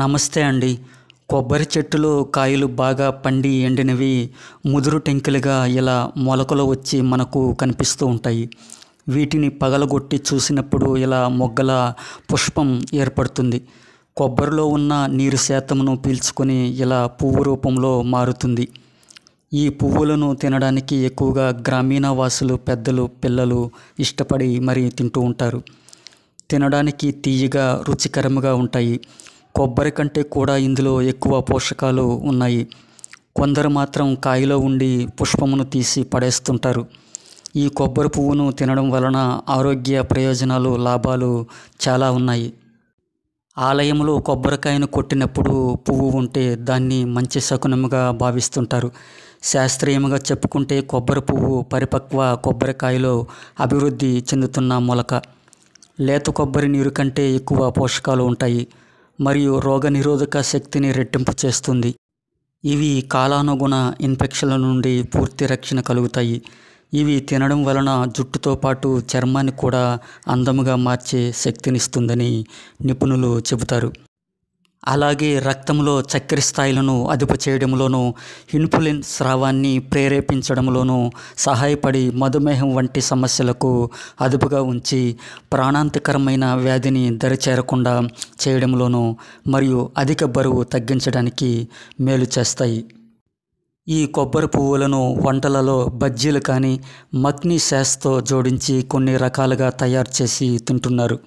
నమస్తే అండి కొబ్బరి చెట్టులో కాయలు బాగా పండి ఎండినవి ముదురు టెంకులుగా ఇలా మొలకలు వచ్చి మనకు కనిపిస్తూ ఉంటాయి వీటిని పగలగొట్టి చూసినప్పుడు ఇలా మొగ్గల పుష్పం ఏర్పడుతుంది కొబ్బరిలో ఉన్న నీరు శాతమును పీల్చుకొని ఇలా పువ్వు రూపంలో మారుతుంది ఈ పువ్వులను తినడానికి ఎక్కువగా గ్రామీణ వాసులు పెద్దలు పిల్లలు ఇష్టపడి మరి తింటూ ఉంటారు తినడానికి తీయగా రుచికరంగా ఉంటాయి కొబ్బరి కంటే కూడా ఇందులో ఎక్కువ పోషకాలు ఉన్నాయి కొందరు మాత్రం కాయలో ఉండి పుష్పమును తీసి పడేస్తుంటారు ఈ కొబ్బరి పువ్వును తినడం వలన ఆరోగ్య ప్రయోజనాలు లాభాలు చాలా ఉన్నాయి ఆలయంలో కొబ్బరికాయను కొట్టినప్పుడు పువ్వు ఉంటే దాన్ని మంచి శకునముగా భావిస్తుంటారు శాస్త్రీయంగా చెప్పుకుంటే కొబ్బరి పువ్వు పరిపక్వ కొబ్బరికాయలో అభివృద్ధి చెందుతున్న మొలక లేత కొబ్బరి నీరు కంటే ఎక్కువ పోషకాలు ఉంటాయి మరియు రోగనిరోధక శక్తిని రెట్టింపు చేస్తుంది ఇవి కాలానుగుణ ఇన్ఫెక్షన్ల నుండి పూర్తి రక్షణ కలుగుతాయి ఇవి తినడం వలన జుట్టుతో పాటు చర్మాన్ని కూడా అందముగా మార్చే శక్తినిస్తుందని నిపుణులు చెబుతారు అలాగే రక్తంలో చక్కెర స్థాయిలను అదుపు చేయడంలోనూ ఇన్ఫులిన్ స్రావాన్ని ప్రేరేపించడంలోనూ సహాయపడి మధుమేహం వంటి సమస్యలకు అదుపుగా ఉంచి ప్రాణాంతకరమైన వ్యాధిని దరిచేరకుండా చేయడంలోనూ మరియు అధిక బరువు తగ్గించడానికి మేలు చేస్తాయి ఈ కొబ్బరి పువ్వులను వంటలలో బజ్జీలు కానీ మక్ని శాస్తో జోడించి కొన్ని రకాలుగా తయారు చేసి తింటున్నారు